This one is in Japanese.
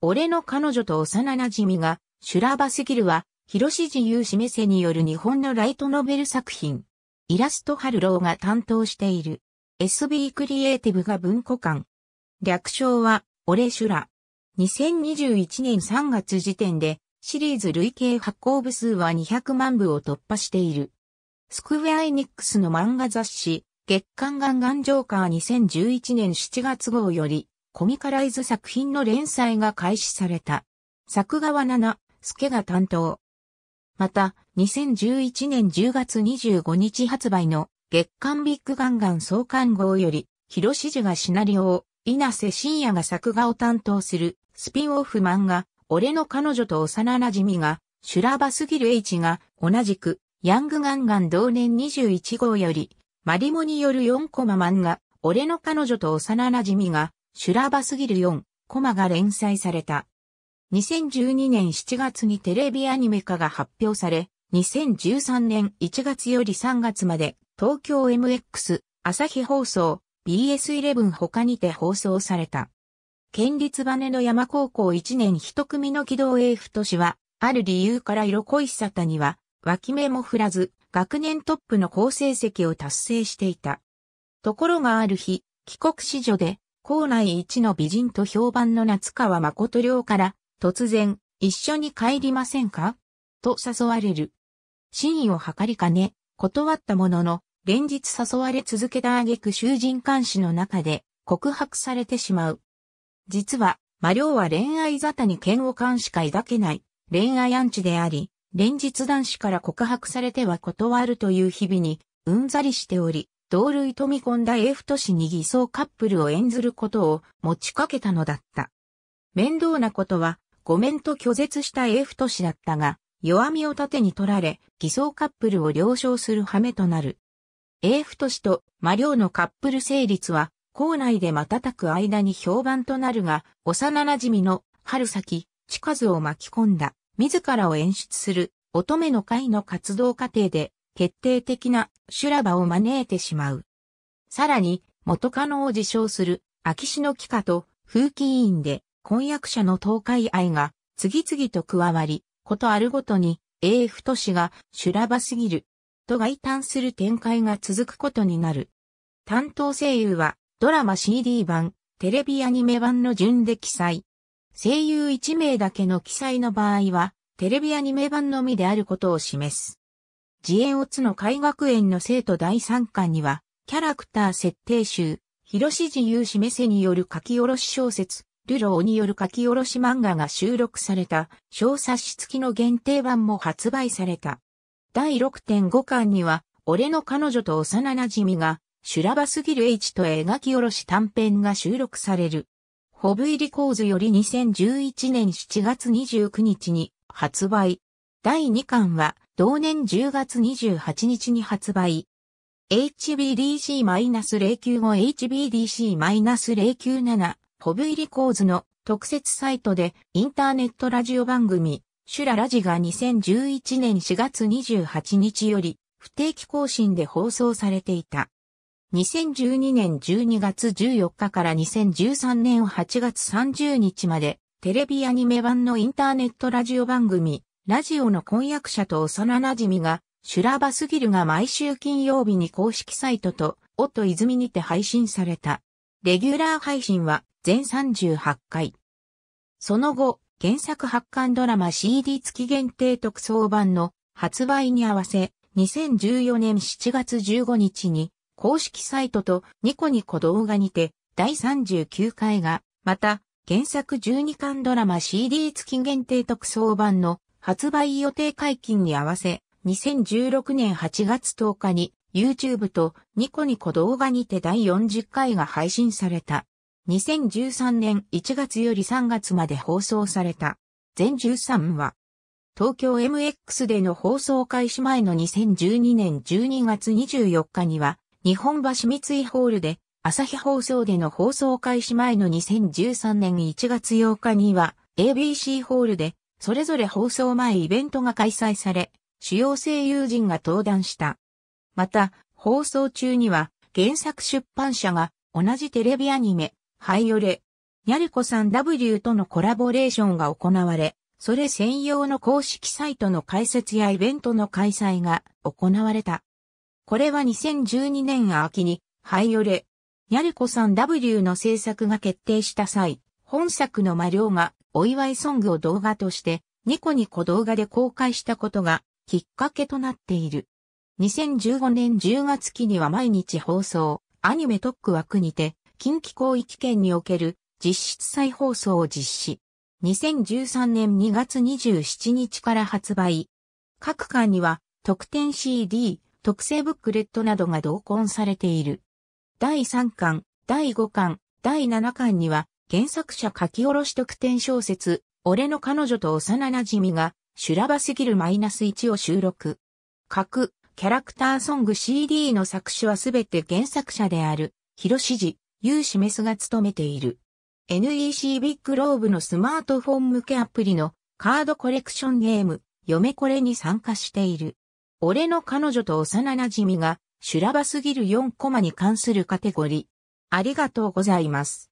俺の彼女と幼馴染が、シュラバすぎるは、広志自由示せによる日本のライトノベル作品。イラストハルローが担当している。SB クリエイティブが文庫館。略称は、俺シュラ。2021年3月時点で、シリーズ累計発行部数は200万部を突破している。スクウェアエニックスの漫画雑誌、月刊ガンガンジョーカー2011年7月号より、コミカライズ作品の連載が開始された。作画は7、助が担当。また、2011年10月25日発売の月刊ビッグガンガン創刊号より、広志寺がシナリオを、稲瀬真也が作画を担当するスピンオフ漫画、俺の彼女と幼馴染が、修羅場すぎる H が同じく、ヤングガンガン同年21号より、マリモによる4コマ漫画、俺の彼女と幼馴染がシュラバすぎる4コマが連載された。2012年7月にテレビアニメ化が発表され、2013年1月より3月まで東京 MX、朝日放送、BS11 他にて放送された。県立バネの山高校1年1組の軌道 AF 都市は、ある理由から色恋しさたには、脇目も振らず、学年トップの好成績を達成していた。ところがある日、帰国子女で、校内一の美人と評判の夏川誠良から、突然、一緒に帰りませんかと誘われる。真意を図りかね、断ったものの、連日誘われ続けた挙句囚人監視の中で告白されてしまう。実は、魔良は恋愛沙汰に嫌悪感しか抱けない恋愛アンチであり、連日男子から告白されては断るという日々にうんざりしており、同類飛び込んだ F 都市に偽装カップルを演ずることを持ちかけたのだった。面倒なことは、ごめんと拒絶した F 都市だったが、弱みを盾に取られ、偽装カップルを了承する羽目となる。AF 都市と魔領のカップル成立は、校内で瞬く間に評判となるが、幼馴染の春先、近づを巻き込んだ、自らを演出する乙女の会の活動過程で、決定的な修羅場を招いてしまう。さらに、元カノを自称する秋篠木香と風紀委員で婚約者の東海愛が次々と加わり、ことあるごとに AF 都市が修羅場すぎると外嘆する展開が続くことになる。担当声優はドラマ CD 版、テレビアニメ版の順で記載。声優1名だけの記載の場合は、テレビアニメ版のみであることを示す。自演オツの海学園の生徒第3巻には、キャラクター設定集、広志自由氏目線による書き下ろし小説、ルローによる書き下ろし漫画が収録された小冊子付きの限定版も発売された。第6.5巻には、俺の彼女と幼馴染が、修羅場すぎる H と描き下ろし短編が収録される。ホブイリコーズより2011年7月29日に発売。第2巻は、同年10月28日に発売。HBDC-095HBDC-097 ホブ入り構図の特設サイトでインターネットラジオ番組シュララジが2011年4月28日より不定期更新で放送されていた。2012年12月14日から2013年8月30日までテレビアニメ版のインターネットラジオ番組ラジオの婚約者と幼馴染が、シュラバスギルが毎週金曜日に公式サイトと、オッ泉にて配信された。レギュラー配信は全38回。その後、原作発刊ドラマ CD 付き限定特装版の発売に合わせ、2014年7月15日に、公式サイトとニコニコ動画にて、第39回が、また、原作12巻ドラマ CD 付き限定特装版の発売予定解禁に合わせ、2016年8月10日に YouTube とニコニコ動画にて第40回が配信された。2013年1月より3月まで放送された。全13話。東京 MX での放送開始前の2012年12月24日には、日本橋三井ホールで、朝日放送での放送開始前の2013年1月8日には、ABC ホールで、それぞれ放送前イベントが開催され、主要声優陣が登壇した。また、放送中には、原作出版社が同じテレビアニメ、ハイオレ、ニャルコさん W とのコラボレーションが行われ、それ専用の公式サイトの開設やイベントの開催が行われた。これは2012年秋に、ハイオレ、ニャルコさん W の制作が決定した際、本作の魔量がお祝いソングを動画としてニコニコ動画で公開したことがきっかけとなっている。2015年10月期には毎日放送、アニメ特区枠にて、近畿広域圏における実質再放送を実施。2013年2月27日から発売。各館には特典 CD、特製ブックレットなどが同梱されている。第3巻、第5巻、第7巻には原作者書き下ろし特典小説、俺の彼女と幼馴染が、修羅場すぎるマイナス1を収録。各、キャラクターソング CD の作詞はすべて原作者である、広志寺、有志メスが務めている。NEC ビッグローブのスマートフォン向けアプリのカードコレクションゲーム、嫁これに参加している。俺の彼女と幼馴染が、修羅場すぎる4コマに関するカテゴリー。ありがとうございます。